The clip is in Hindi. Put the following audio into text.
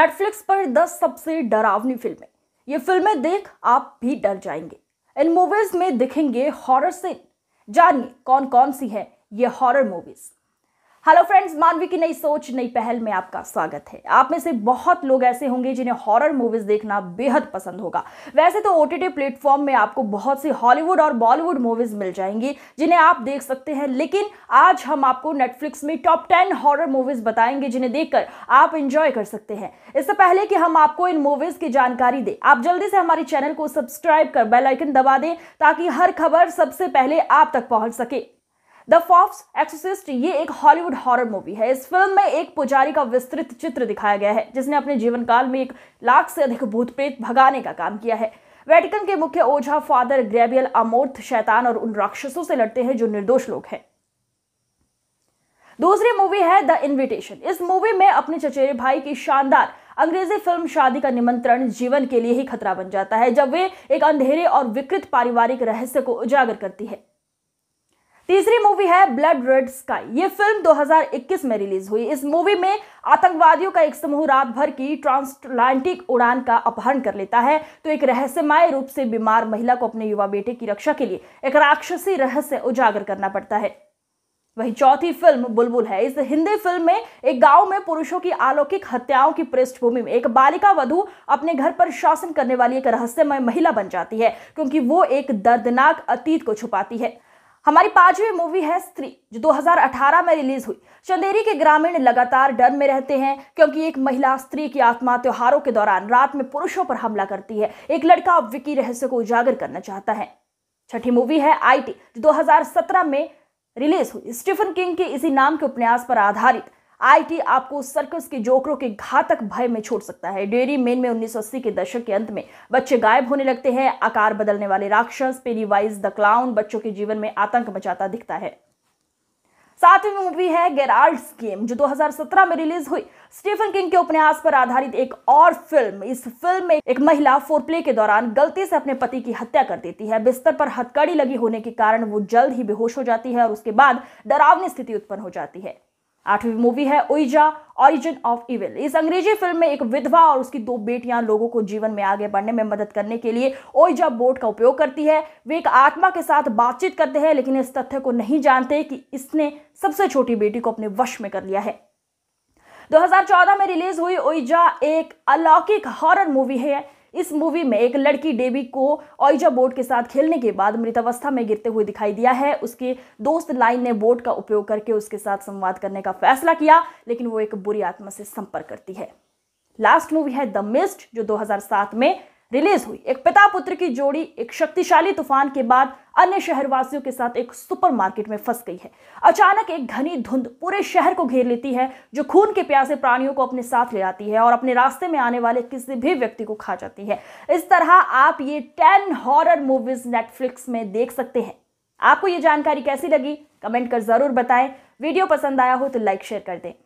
नेटफ्लिक्स पर 10 सबसे डरावनी फिल्में ये फिल्में देख आप भी डर जाएंगे इन मूवीज में दिखेंगे हॉरर सीन जानिए कौन कौन सी है ये हॉरर मूवीज़ हेलो फ्रेंड्स मानवी की नई सोच नई पहल में आपका स्वागत है आप में से बहुत लोग ऐसे होंगे जिन्हें हॉरर मूवीज देखना बेहद पसंद होगा वैसे तो ओ टी प्लेटफॉर्म में आपको बहुत सी हॉलीवुड और बॉलीवुड मूवीज मिल जाएंगी जिन्हें आप देख सकते हैं लेकिन आज हम आपको नेटफ्लिक्स में टॉप टेन हॉरर मूवीज बताएंगे जिन्हें देखकर आप इंजॉय कर सकते हैं इससे पहले कि हम आपको इन मूवीज की जानकारी दें आप जल्दी से हमारे चैनल को सब्सक्राइब कर बेलाइकन दबा दें ताकि हर खबर सबसे पहले आप तक पहुँच सके द फॉक्स एक्सोसिस्ट ये एक हॉलीवुड हॉरर मूवी है इस फिल्म में एक पुजारी का विस्तृत चित्र दिखाया गया है जिसने अपने जीवन काल में एक लाख से अधिक भूत प्रेत भगाने का काम किया है वेटिकन के मुख्य ओझा फादर ग्रेबियल अमोर्थ शैतान और उन राक्षसों से लड़ते हैं जो निर्दोष लोग हैं दूसरी मूवी है द इनविटेशन इस मूवी में अपने चचेरे भाई की शानदार अंग्रेजी फिल्म शादी का निमंत्रण जीवन के लिए ही खतरा बन जाता है जब वे एक अंधेरे और विकृत पारिवारिक रहस्य को उजागर करती है तीसरी मूवी है ब्लड रेड स्काई ये फिल्म 2021 में रिलीज हुई इस मूवी में आतंकवादियों का एक समूह रात भर की ट्रांसलांटिक उड़ान का अपहरण कर लेता है तो एक रहस्यमय रूप से बीमार महिला को अपने युवा बेटे की रक्षा के लिए एक राक्षसी रहस्य उजागर करना पड़ता है वही चौथी फिल्म बुलबुल है इस हिंदी फिल्म में एक गांव में पुरुषों की अलौकिक हत्याओं की पृष्ठभूमि में एक बालिका वधु अपने घर पर शासन करने वाली एक रहस्यमय महिला बन जाती है क्योंकि वो एक दर्दनाक अतीत को छुपाती है हमारी पांचवी मूवी है स्त्री जो 2018 में रिलीज हुई चंदेरी के ग्रामीण लगातार डर में रहते हैं क्योंकि एक महिला स्त्री की आत्मा त्योहारों के दौरान रात में पुरुषों पर हमला करती है एक लड़का विकी रहस्य को उजागर करना चाहता है छठी मूवी है आईटी जो 2017 में रिलीज हुई स्टीफन किंग के इसी नाम के उपन्यास पर आधारित आईटी आपको सर्कस के जोकरों के घातक भय में छोड़ सकता है डेयरी मेन में 1980 के दशक के अंत में बच्चे गायब होने लगते हैं आकार बदलने वाले राक्षस पेरीवाइज द क्लाउन बच्चों के जीवन में आतंक मचाता दिखता है सातवीं मूवी है गेराल्ड्स गेम जो 2017 में रिलीज हुई स्टीफन किंग के उपन्यास पर आधारित एक और फिल्म इस फिल्म में एक महिला फोरप्ले के दौरान गलती से अपने पति की हत्या कर देती है बिस्तर पर हथकड़ी लगी होने के कारण वो जल्द ही बेहोश हो जाती है और उसके बाद डरावनी स्थिति उत्पन्न हो जाती है आठवीं मूवी है ओइजा ऑरिजिन ऑफ इविल इस अंग्रेजी फिल्म में एक विधवा और उसकी दो बेटियां लोगों को जीवन में आगे बढ़ने में मदद करने के लिए ओइजा बोर्ड का उपयोग करती है वे एक आत्मा के साथ बातचीत करते हैं लेकिन इस तथ्य को नहीं जानते कि इसने सबसे छोटी बेटी को अपने वश में कर लिया है 2014 में रिलीज हुई ओइजा एक अलौकिक हॉरर मूवी है इस मूवी में एक लड़की डेवी को ऑइजा बोट के साथ खेलने के बाद मृतावस्था में गिरते हुए दिखाई दिया है उसके दोस्त लाइन ने बोट का उपयोग करके उसके साथ संवाद करने का फैसला किया लेकिन वो एक बुरी आत्मा से संपर्क करती है लास्ट मूवी है द मिस्ट जो 2007 में रिलीज हुई एक पिता पुत्र की जोड़ी एक शक्तिशाली तूफान के बाद अन्य शहरवासियों के साथ एक सुपरमार्केट में फंस गई है अचानक एक घनी धुंध पूरे शहर को घेर लेती है जो खून के प्यासे प्राणियों को अपने साथ ले आती है और अपने रास्ते में आने वाले किसी भी व्यक्ति को खा जाती है इस तरह आप ये टेन हॉरर मूवीज नेटफ्लिक्स में देख सकते हैं आपको ये जानकारी कैसी लगी कमेंट कर जरूर बताएं वीडियो पसंद आया हो तो लाइक शेयर कर दें